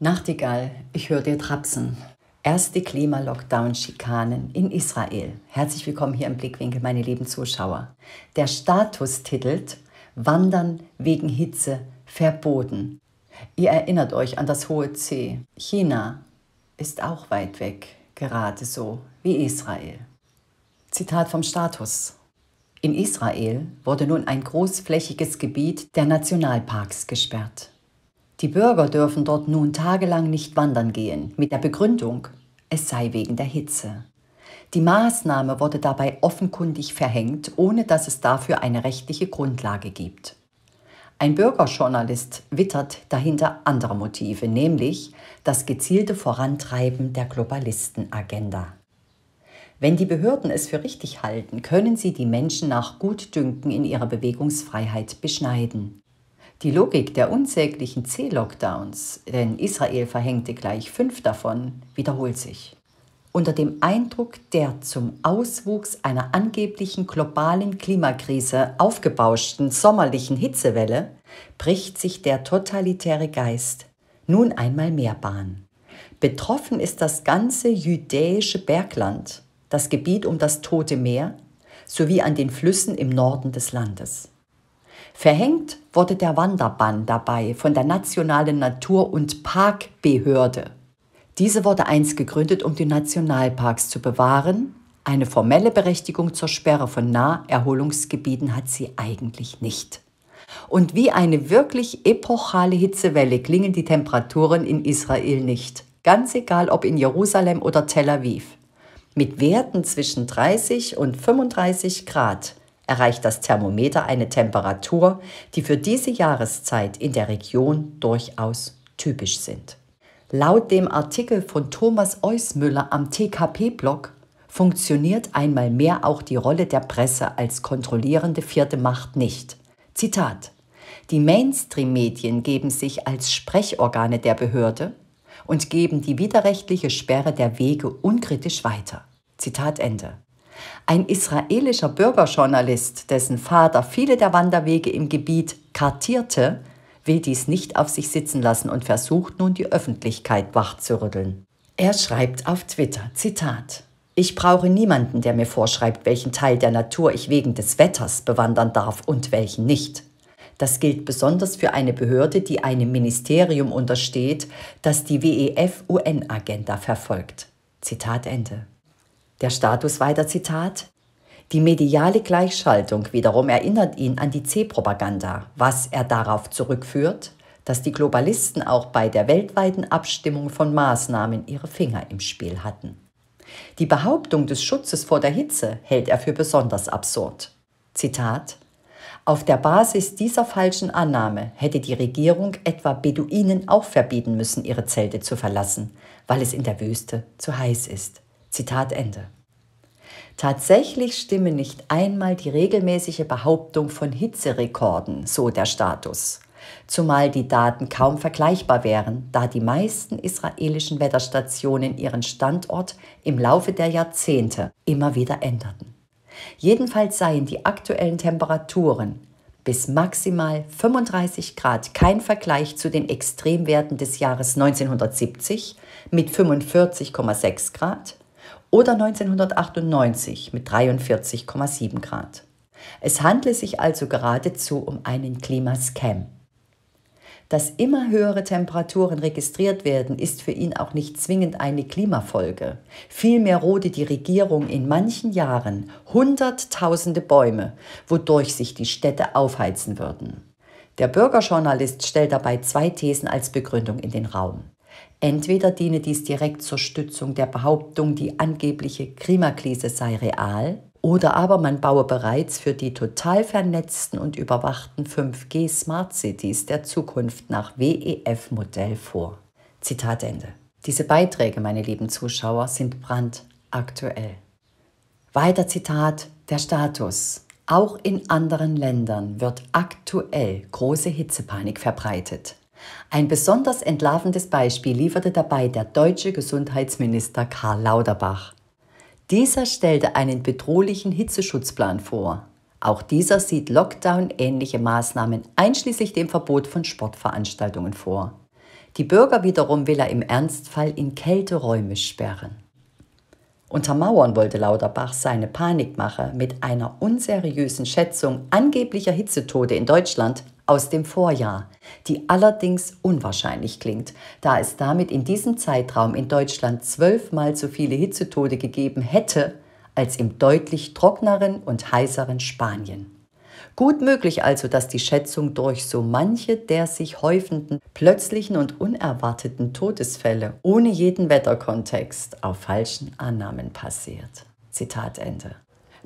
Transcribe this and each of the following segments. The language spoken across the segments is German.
Nachtigall, ich höre dir trapsen. Erste Klima-Lockdown-Schikanen in Israel. Herzlich willkommen hier im Blickwinkel, meine lieben Zuschauer. Der Status titelt Wandern wegen Hitze verboten. Ihr erinnert euch an das hohe C. China ist auch weit weg, gerade so wie Israel. Zitat vom Status. In Israel wurde nun ein großflächiges Gebiet der Nationalparks gesperrt. Die Bürger dürfen dort nun tagelang nicht wandern gehen, mit der Begründung, es sei wegen der Hitze. Die Maßnahme wurde dabei offenkundig verhängt, ohne dass es dafür eine rechtliche Grundlage gibt. Ein Bürgerjournalist wittert dahinter andere Motive, nämlich das gezielte Vorantreiben der Globalistenagenda. Wenn die Behörden es für richtig halten, können sie die Menschen nach Gutdünken in ihrer Bewegungsfreiheit beschneiden. Die Logik der unsäglichen C-Lockdowns, denn Israel verhängte gleich fünf davon, wiederholt sich. Unter dem Eindruck der zum Auswuchs einer angeblichen globalen Klimakrise aufgebauschten sommerlichen Hitzewelle bricht sich der totalitäre Geist nun einmal mehr Bahn. Betroffen ist das ganze jüdäische Bergland, das Gebiet um das Tote Meer sowie an den Flüssen im Norden des Landes. Verhängt wurde der Wanderbann dabei von der Nationalen Natur- und Parkbehörde. Diese wurde einst gegründet, um die Nationalparks zu bewahren. Eine formelle Berechtigung zur Sperre von Naherholungsgebieten hat sie eigentlich nicht. Und wie eine wirklich epochale Hitzewelle klingen die Temperaturen in Israel nicht. Ganz egal, ob in Jerusalem oder Tel Aviv. Mit Werten zwischen 30 und 35 Grad erreicht das Thermometer eine Temperatur, die für diese Jahreszeit in der Region durchaus typisch sind. Laut dem Artikel von Thomas Eusmüller am TKP-Blog funktioniert einmal mehr auch die Rolle der Presse als kontrollierende vierte Macht nicht. Zitat Die Mainstream-Medien geben sich als Sprechorgane der Behörde und geben die widerrechtliche Sperre der Wege unkritisch weiter. Zitat Ende. Ein israelischer Bürgerjournalist, dessen Vater viele der Wanderwege im Gebiet kartierte, will dies nicht auf sich sitzen lassen und versucht nun die Öffentlichkeit wachzurütteln. Er schreibt auf Twitter, Zitat, ich brauche niemanden, der mir vorschreibt, welchen Teil der Natur ich wegen des Wetters bewandern darf und welchen nicht. Das gilt besonders für eine Behörde, die einem Ministerium untersteht, das die WEF UN-Agenda verfolgt. Zitat Ende. Der Status weiter Zitat. Die mediale Gleichschaltung wiederum erinnert ihn an die C-Propaganda, was er darauf zurückführt, dass die Globalisten auch bei der weltweiten Abstimmung von Maßnahmen ihre Finger im Spiel hatten. Die Behauptung des Schutzes vor der Hitze hält er für besonders absurd. Zitat Auf der Basis dieser falschen Annahme hätte die Regierung etwa Beduinen auch verbieten müssen, ihre Zelte zu verlassen, weil es in der Wüste zu heiß ist. Zitat Ende. Tatsächlich stimme nicht einmal die regelmäßige Behauptung von Hitzerekorden, so der Status. Zumal die Daten kaum vergleichbar wären, da die meisten israelischen Wetterstationen ihren Standort im Laufe der Jahrzehnte immer wieder änderten. Jedenfalls seien die aktuellen Temperaturen bis maximal 35 Grad kein Vergleich zu den Extremwerten des Jahres 1970 mit 45,6 Grad oder 1998 mit 43,7 Grad. Es handle sich also geradezu um einen Klimascam. Dass immer höhere Temperaturen registriert werden, ist für ihn auch nicht zwingend eine Klimafolge. Vielmehr rohte die Regierung in manchen Jahren Hunderttausende Bäume, wodurch sich die Städte aufheizen würden. Der Bürgerjournalist stellt dabei zwei Thesen als Begründung in den Raum. Entweder diene dies direkt zur Stützung der Behauptung, die angebliche Klimakrise sei real, oder aber man baue bereits für die total vernetzten und überwachten 5G Smart Cities der Zukunft nach WEF-Modell vor. Zitat Ende. Diese Beiträge, meine lieben Zuschauer, sind brandaktuell. Weiter Zitat, der Status. Auch in anderen Ländern wird aktuell große Hitzepanik verbreitet. Ein besonders entlarvendes Beispiel lieferte dabei der deutsche Gesundheitsminister Karl Lauterbach. Dieser stellte einen bedrohlichen Hitzeschutzplan vor. Auch dieser sieht Lockdown-ähnliche Maßnahmen einschließlich dem Verbot von Sportveranstaltungen vor. Die Bürger wiederum will er im Ernstfall in Kälteräume sperren. Untermauern wollte Lauterbach seine Panikmache mit einer unseriösen Schätzung angeblicher Hitzetode in Deutschland aus dem Vorjahr, die allerdings unwahrscheinlich klingt, da es damit in diesem Zeitraum in Deutschland zwölfmal so viele Hitzetode gegeben hätte als im deutlich trockneren und heißeren Spanien. Gut möglich also, dass die Schätzung durch so manche der sich häufenden plötzlichen und unerwarteten Todesfälle ohne jeden Wetterkontext auf falschen Annahmen passiert. Zitat Ende.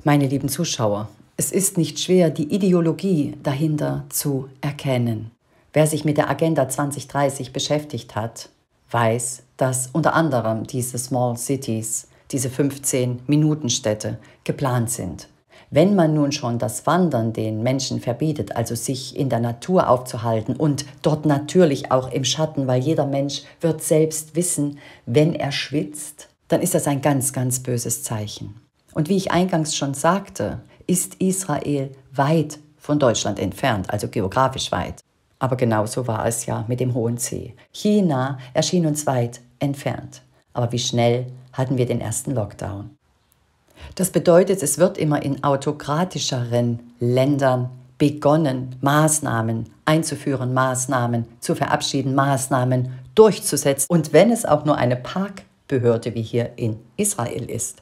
Meine lieben Zuschauer, es ist nicht schwer, die Ideologie dahinter zu erkennen. Wer sich mit der Agenda 2030 beschäftigt hat, weiß, dass unter anderem diese Small Cities, diese 15 Minuten Städte geplant sind wenn man nun schon das Wandern den Menschen verbietet, also sich in der Natur aufzuhalten und dort natürlich auch im Schatten, weil jeder Mensch wird selbst wissen, wenn er schwitzt, dann ist das ein ganz, ganz böses Zeichen. Und wie ich eingangs schon sagte, ist Israel weit von Deutschland entfernt, also geografisch weit. Aber genauso war es ja mit dem Hohen See. China erschien uns weit entfernt. Aber wie schnell hatten wir den ersten Lockdown? Das bedeutet, es wird immer in autokratischeren Ländern begonnen, Maßnahmen einzuführen, Maßnahmen zu verabschieden, Maßnahmen durchzusetzen. Und wenn es auch nur eine Parkbehörde wie hier in Israel ist.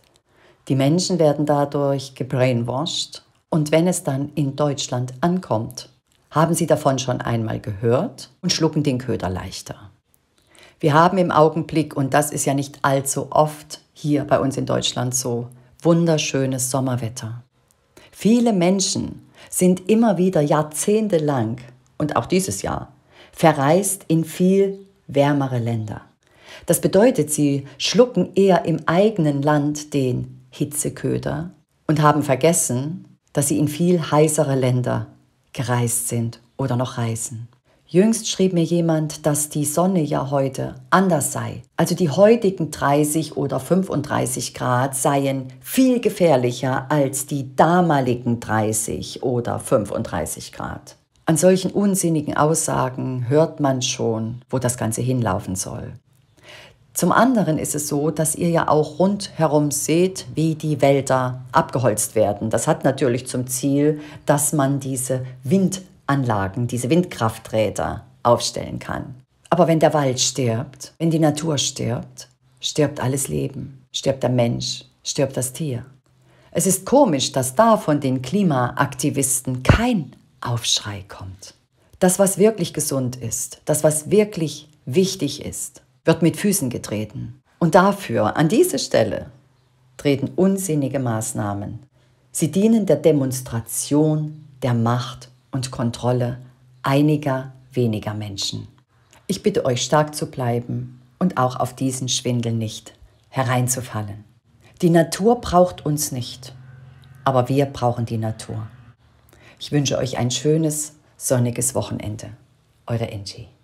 Die Menschen werden dadurch gebrainwashed. Und wenn es dann in Deutschland ankommt, haben sie davon schon einmal gehört und schlucken den Köder leichter. Wir haben im Augenblick, und das ist ja nicht allzu oft hier bei uns in Deutschland so, wunderschönes Sommerwetter. Viele Menschen sind immer wieder jahrzehntelang und auch dieses Jahr verreist in viel wärmere Länder. Das bedeutet, sie schlucken eher im eigenen Land den Hitzeköder und haben vergessen, dass sie in viel heißere Länder gereist sind oder noch reisen. Jüngst schrieb mir jemand, dass die Sonne ja heute anders sei. Also die heutigen 30 oder 35 Grad seien viel gefährlicher als die damaligen 30 oder 35 Grad. An solchen unsinnigen Aussagen hört man schon, wo das Ganze hinlaufen soll. Zum anderen ist es so, dass ihr ja auch rundherum seht, wie die Wälder abgeholzt werden. Das hat natürlich zum Ziel, dass man diese Wind Anlagen, diese Windkrafträder aufstellen kann. Aber wenn der Wald stirbt, wenn die Natur stirbt, stirbt alles Leben, stirbt der Mensch, stirbt das Tier. Es ist komisch, dass da von den Klimaaktivisten kein Aufschrei kommt. Das, was wirklich gesund ist, das, was wirklich wichtig ist, wird mit Füßen getreten. Und dafür, an diese Stelle, treten unsinnige Maßnahmen. Sie dienen der Demonstration der Macht und Kontrolle einiger weniger Menschen. Ich bitte euch stark zu bleiben und auch auf diesen Schwindel nicht hereinzufallen. Die Natur braucht uns nicht, aber wir brauchen die Natur. Ich wünsche euch ein schönes, sonniges Wochenende. Eure Angie.